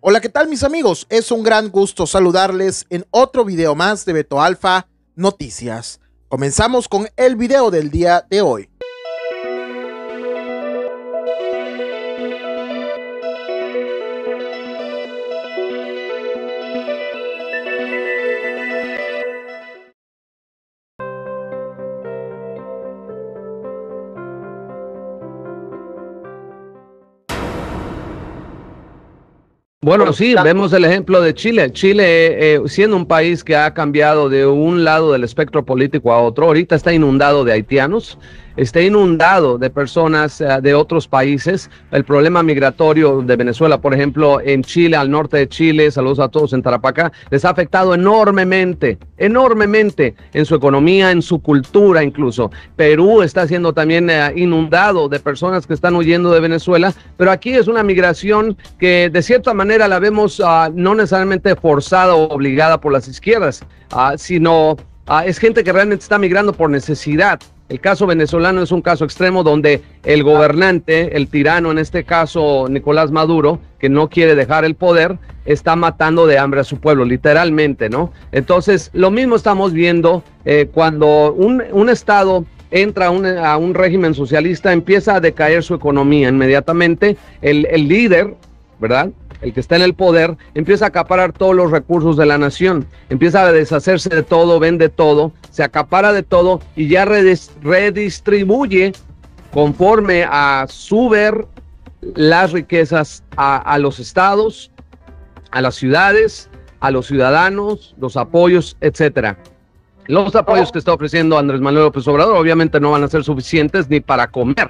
Hola, ¿qué tal mis amigos? Es un gran gusto saludarles en otro video más de Beto Alfa Noticias. Comenzamos con el video del día de hoy. Bueno, sí, vemos el ejemplo de Chile. Chile, eh, eh, siendo un país que ha cambiado de un lado del espectro político a otro, ahorita está inundado de haitianos está inundado de personas eh, de otros países. El problema migratorio de Venezuela, por ejemplo, en Chile, al norte de Chile, saludos a todos en Tarapacá, les ha afectado enormemente, enormemente en su economía, en su cultura incluso. Perú está siendo también eh, inundado de personas que están huyendo de Venezuela, pero aquí es una migración que de cierta manera la vemos ah, no necesariamente forzada o obligada por las izquierdas, ah, sino... Ah, es gente que realmente está migrando por necesidad el caso venezolano es un caso extremo donde el gobernante, el tirano, en este caso Nicolás Maduro, que no quiere dejar el poder, está matando de hambre a su pueblo, literalmente, ¿no? Entonces, lo mismo estamos viendo eh, cuando un, Estado entra a un, régimen socialista, empieza a decaer su economía inmediatamente. el, el líder, ¿verdad? el que está en el poder, empieza a acaparar todos los recursos de la nación, empieza a deshacerse de todo, vende todo, se acapara de todo y ya redistribuye conforme a su ver las riquezas a, los estados, a las ciudades, a los ciudadanos, los apoyos, etc. Los apoyos que está ofreciendo Andrés Manuel López Obrador obviamente no van a ser suficientes ni para comer.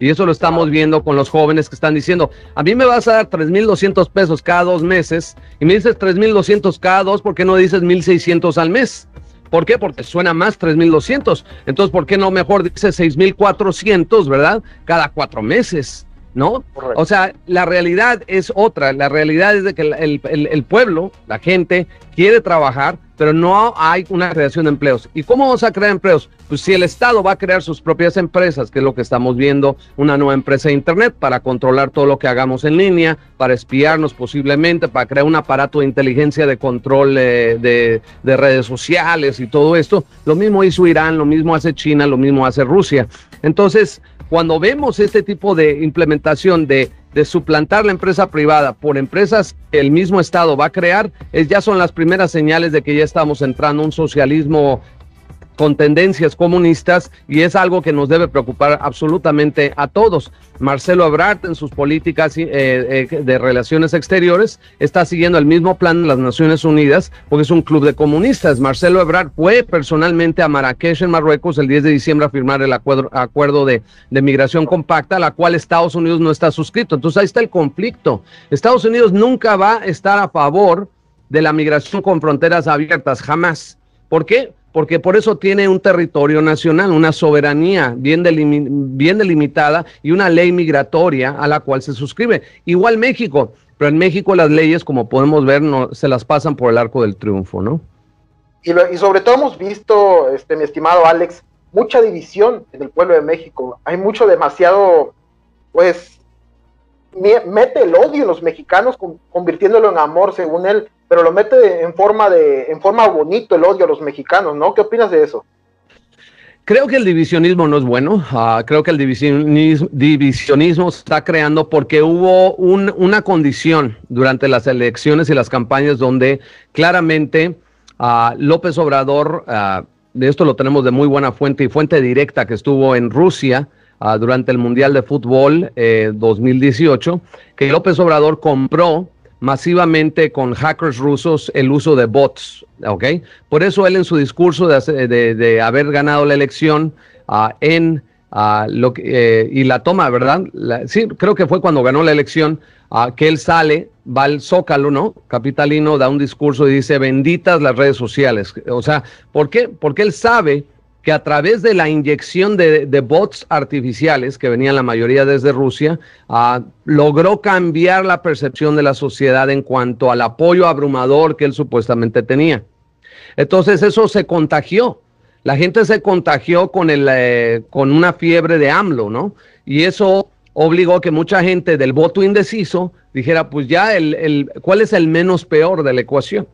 Y eso lo estamos viendo con los jóvenes que están diciendo, a mí me vas a dar 3.200 pesos cada dos meses y me dices 3.200 cada dos, ¿por qué no dices 1.600 al mes? ¿Por qué? Porque suena más 3.200. Entonces, ¿por qué no mejor dice 6.400, verdad? Cada cuatro meses. ¿no? O sea, la realidad es otra, la realidad es de que el, pueblo, la gente, quiere trabajar, pero no hay una creación de empleos. ¿Y cómo vamos a crear empleos? Pues si el Estado va a crear sus propias empresas, que es lo que estamos viendo, una nueva empresa de Internet para controlar todo lo que hagamos en línea, para espiarnos posiblemente, para crear un aparato de inteligencia de control eh, de, de redes sociales y todo esto. Lo mismo hizo Irán, lo mismo hace China, lo mismo hace Rusia. Entonces, cuando vemos este tipo de implementación de, suplantar la empresa privada por empresas que el mismo Estado va a crear, es, ya son las primeras señales de que ya estamos entrando a un socialismo con tendencias comunistas y es algo que nos debe preocupar absolutamente a todos. Marcelo Ebrard en sus políticas eh, eh, de relaciones exteriores está siguiendo el mismo plan de las Naciones Unidas porque es un club de comunistas. Marcelo Ebrard fue personalmente a Marrakech en Marruecos el 10 de diciembre a firmar el acuerdo, de, de migración compacta a la cual Estados Unidos no está suscrito. Entonces ahí está el conflicto. Estados Unidos nunca va a estar a favor de la migración con fronteras abiertas, jamás. ¿Por qué? porque por eso tiene un territorio nacional, una soberanía bien, bien, delimitada y una ley migratoria a la cual se suscribe. Igual México, pero en México las leyes, como podemos ver, no, se las pasan por el arco del triunfo, ¿no? Y, sobre todo hemos visto, este, mi estimado Alex, mucha división en el pueblo de México. Hay mucho demasiado, pues, mete el odio en los mexicanos, convirtiéndolo en amor, según él pero lo mete en forma de, en forma bonito el odio a los mexicanos, ¿no? ¿Qué opinas de eso? Creo que el divisionismo no es bueno. Ah, creo que el divisionismo, se está creando porque hubo una condición durante las elecciones y las campañas donde claramente a ah, López Obrador, ah, de esto lo tenemos de muy buena fuente y fuente directa que estuvo en Rusia durante el Mundial de Fútbol 2018, eh, que López Obrador compró masivamente con hackers rusos el uso de bots, ¿ok? Por eso él en su discurso de, de, haber ganado la elección ah, en ah, eh, y la toma, ¿verdad? sí, creo que fue cuando ganó la elección ah, que él sale, va al Zócalo, ¿no? Capitalino da un discurso y dice benditas las redes sociales, o sea, ¿por qué? Porque él sabe que a través de la inyección de, bots artificiales, que venían la mayoría desde Rusia, ah, logró cambiar la percepción de la sociedad en cuanto al apoyo abrumador que él supuestamente tenía. Entonces eso se contagió. La gente se contagió con, el, eh, con una fiebre de AMLO, ¿no? Y eso obligó a que mucha gente del voto indeciso dijera, pues ya, el, ¿cuál es el menos peor de la ecuación?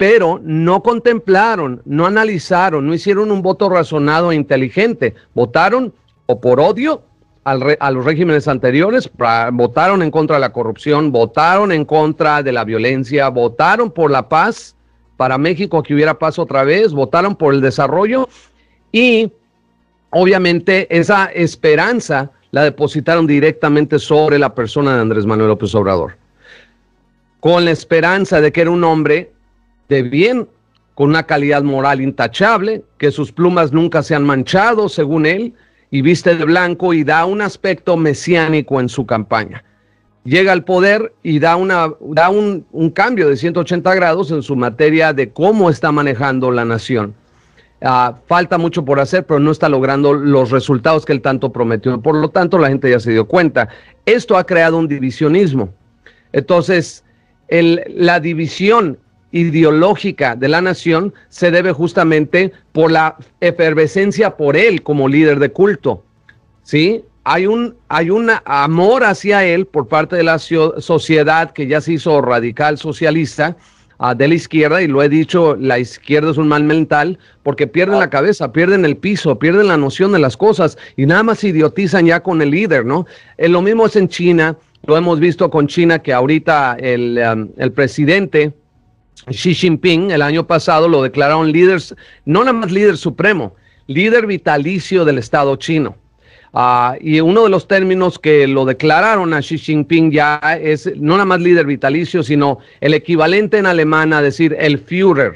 pero no contemplaron, no analizaron, no hicieron un voto razonado e inteligente. Votaron o por odio a los regímenes anteriores, votaron en contra de la corrupción, votaron en contra de la violencia, votaron por la paz para México que hubiera paz otra vez, votaron por el desarrollo y obviamente esa esperanza la depositaron directamente sobre la persona de Andrés Manuel López Obrador, con la esperanza de que era un hombre de bien, con una calidad moral intachable, que sus plumas nunca se han manchado, según él, y viste de blanco y da un aspecto mesiánico en su campaña. Llega al poder y da, una, un, cambio de 180 grados en su materia de cómo está manejando la nación. Ah, falta mucho por hacer, pero no está logrando los resultados que él tanto prometió. Por lo tanto, la gente ya se dio cuenta. Esto ha creado un divisionismo. Entonces, la división ideológica de la nación se debe justamente por la efervescencia por él como líder de culto. ¿Sí? Hay un, hay amor hacia él por parte de la sociedad que ya se hizo radical socialista ah, de la izquierda, y lo he dicho, la izquierda es un mal mental, porque pierden la cabeza, pierden el piso, pierden la noción de las cosas, y nada más idiotizan ya con el líder, ¿no? Eh, lo mismo es en China, lo hemos visto con China, que ahorita el, um, el presidente Xi Jinping el año pasado lo declararon líder, no nada más líder supremo, líder vitalicio del Estado chino. Ah, y uno de los términos que lo declararon a Xi Jinping ya es no nada más líder vitalicio, sino el equivalente en alemán a decir el Führer,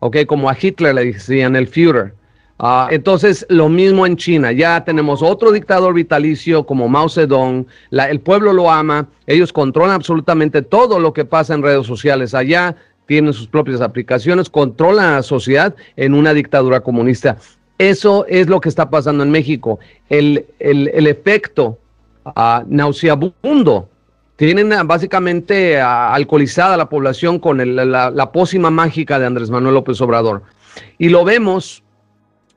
¿ok? Como a Hitler le decían el Führer. Ah, entonces, lo mismo en China. Ya tenemos otro dictador vitalicio como Mao Zedong. el pueblo lo ama. Ellos controlan absolutamente todo lo que pasa en redes sociales allá tienen sus propias aplicaciones, controla a la sociedad en una dictadura comunista. Eso es lo que está pasando en México. El, efecto ah, nauseabundo. Tienen básicamente alcoholizada la población con la, pócima mágica de Andrés Manuel López Obrador. Y lo vemos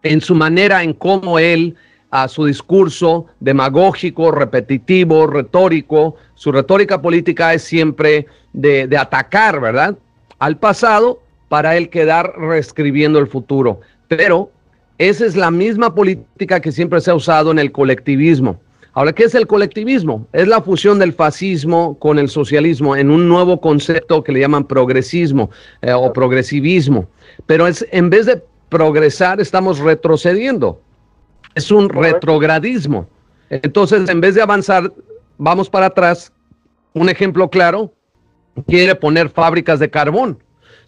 en su manera, en cómo él, a su discurso demagógico, repetitivo, retórico, su retórica política es siempre de atacar, ¿verdad? al pasado para el quedar reescribiendo el futuro. Pero esa es la misma política que siempre se ha usado en el colectivismo. Ahora, ¿qué es el colectivismo? Es la fusión del fascismo con el socialismo en un nuevo concepto que le llaman progresismo eh, o progresivismo. Pero es, en vez de progresar, estamos retrocediendo. Es un retrogradismo. Entonces, en vez de avanzar, vamos para atrás. Un ejemplo claro, quiere poner fábricas de carbón.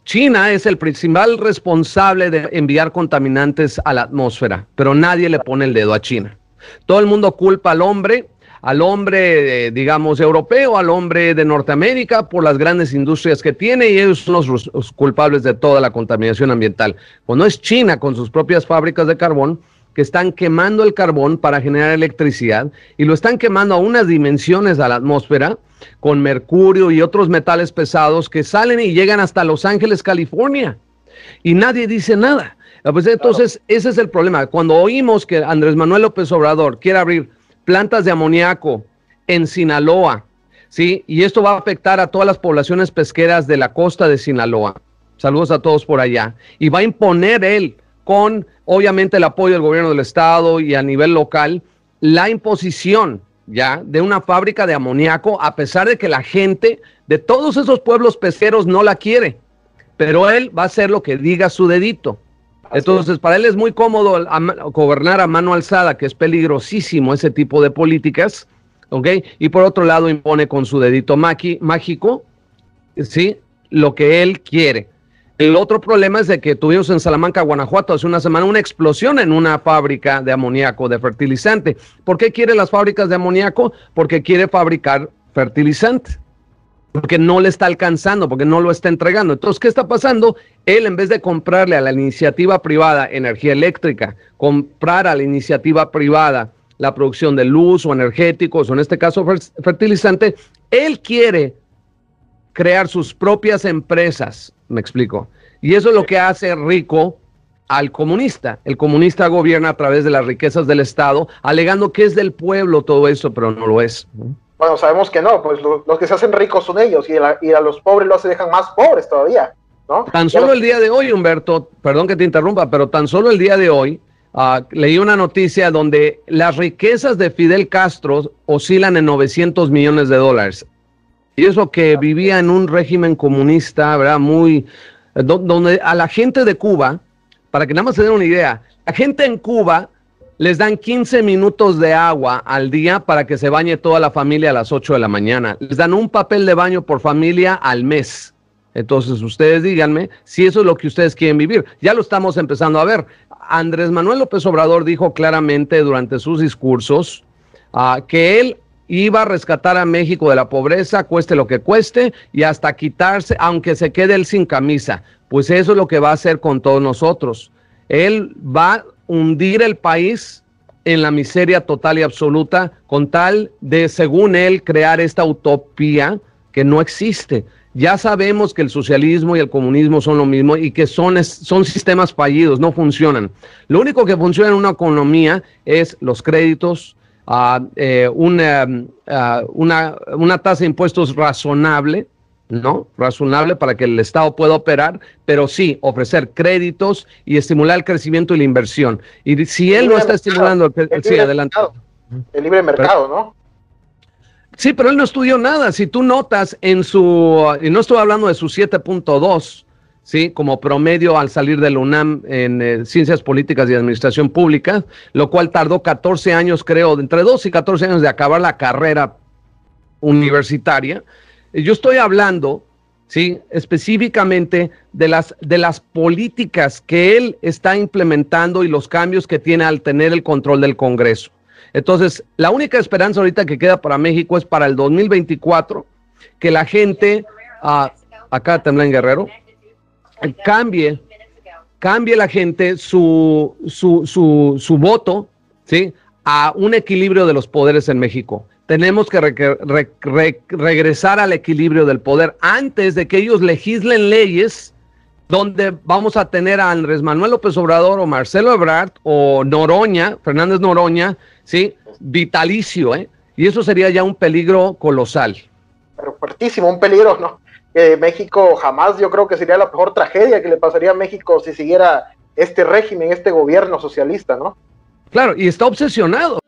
China es el principal responsable de enviar contaminantes a la atmósfera, pero nadie le pone el dedo a China. Todo el mundo culpa al hombre, al hombre, eh, digamos, europeo, al hombre de Norteamérica por las grandes industrias que tiene y ellos son los, culpables de toda la contaminación ambiental. Cuando es China con sus propias fábricas de carbón, que están quemando el carbón para generar electricidad y lo están quemando a unas dimensiones a la atmósfera con mercurio y otros metales pesados que salen y llegan hasta Los Ángeles, California. Y nadie dice nada. Ah, pues entonces, ese es el problema. Cuando oímos que Andrés Manuel López Obrador quiere abrir plantas de amoníaco en Sinaloa, ¿sí? Y esto va a afectar a todas las poblaciones pesqueras de la costa de Sinaloa. Saludos a todos por allá. Y va a imponer él con obviamente el apoyo del gobierno del estado y a nivel local, la imposición ya de una fábrica de amoníaco, a pesar de que la gente de todos esos pueblos pesqueros no la quiere, pero él va a hacer lo que diga su dedito. Entonces, para él es muy cómodo gobernar a mano alzada, que es peligrosísimo ese tipo de políticas, ¿ok? Y por otro lado, impone con su dedito mágico, ¿sí? Lo que él quiere. El otro problema es de que tuvimos en Salamanca, Guanajuato, hace una semana una explosión en una fábrica de amoníaco, de fertilizante. ¿Por qué quiere las fábricas de amoníaco? Porque quiere fabricar fertilizante porque no le está alcanzando, porque no lo está entregando. Entonces, ¿qué está pasando? Él, en vez de comprarle a la iniciativa privada energía eléctrica, comprar a la iniciativa privada la producción de luz o energéticos, o en este caso fertilizante, él quiere crear sus propias empresas me explico. Y eso es lo que hace rico al comunista. El comunista gobierna a través de las riquezas del Estado, alegando que es del pueblo todo eso, pero no lo es. Bueno, sabemos que no, pues los que se hacen ricos son ellos y, a los pobres los dejan más pobres todavía. ¿no? Tan solo el día de hoy, Humberto, perdón que te interrumpa, pero tan solo el día de hoy ah, leí una noticia donde las riquezas de Fidel Castro oscilan en 900 millones de dólares. Y eso que vivía en un régimen comunista, ¿verdad? Muy. Donde a la gente de Cuba, para que nada más se den una idea, la gente en Cuba les dan 15 minutos de agua al día para que se bañe toda la familia a las 8 de la mañana. Les dan un papel de baño por familia al mes. Entonces ustedes díganme si eso es lo que ustedes quieren vivir. Ya lo estamos empezando a ver. Andrés Manuel López Obrador dijo claramente durante sus discursos ah, que él iba a rescatar a México de la pobreza, cueste lo que cueste, y hasta quitarse, aunque se quede él sin camisa. Pues eso es lo que va a hacer con todos nosotros. Él va a hundir el país en la miseria total y absoluta con tal de, según él, crear esta utopía que no existe. Ya sabemos que el socialismo y el comunismo son lo mismo y que son, son sistemas fallidos, no funcionan. Lo único que funciona en una economía es los créditos, eh, una, eh, una, una tasa de impuestos razonable, ¿no? Razonable para que el Estado pueda operar, pero sí ofrecer créditos y estimular el crecimiento y la inversión. Y si él no está estimulando, el, adelante. el libre mercado, ¿no? Sí, pero él no estudió nada. Si tú notas en su, y no estoy hablando de su 7.2, ¿sí? como promedio al salir de UNAM en eh, Ciencias Políticas y Administración Pública, lo cual tardó 14 años, creo, entre 2 y 14 años de acabar la carrera universitaria. Yo estoy hablando ¿sí? específicamente de las, de las políticas que él está implementando y los cambios que tiene al tener el control del Congreso. Entonces, la única esperanza ahorita que queda para México es para el 2024, que la gente... Ah, acá también Guerrero cambie, cambie la gente su, su, su, su voto ¿sí? a un equilibrio de los poderes en México tenemos que regresar al equilibrio del poder antes de que ellos legislen leyes donde vamos a tener a Andrés Manuel López Obrador o Marcelo Ebrard o Noroña, Fernández Noroña, ¿sí? Vitalicio, ¿eh? Y eso sería ya un peligro colosal. Pero fuertísimo, un peligro, ¿no? México jamás, yo creo que sería la mejor tragedia que le pasaría a México si siguiera este régimen, este gobierno socialista, ¿no? Claro, y está obsesionado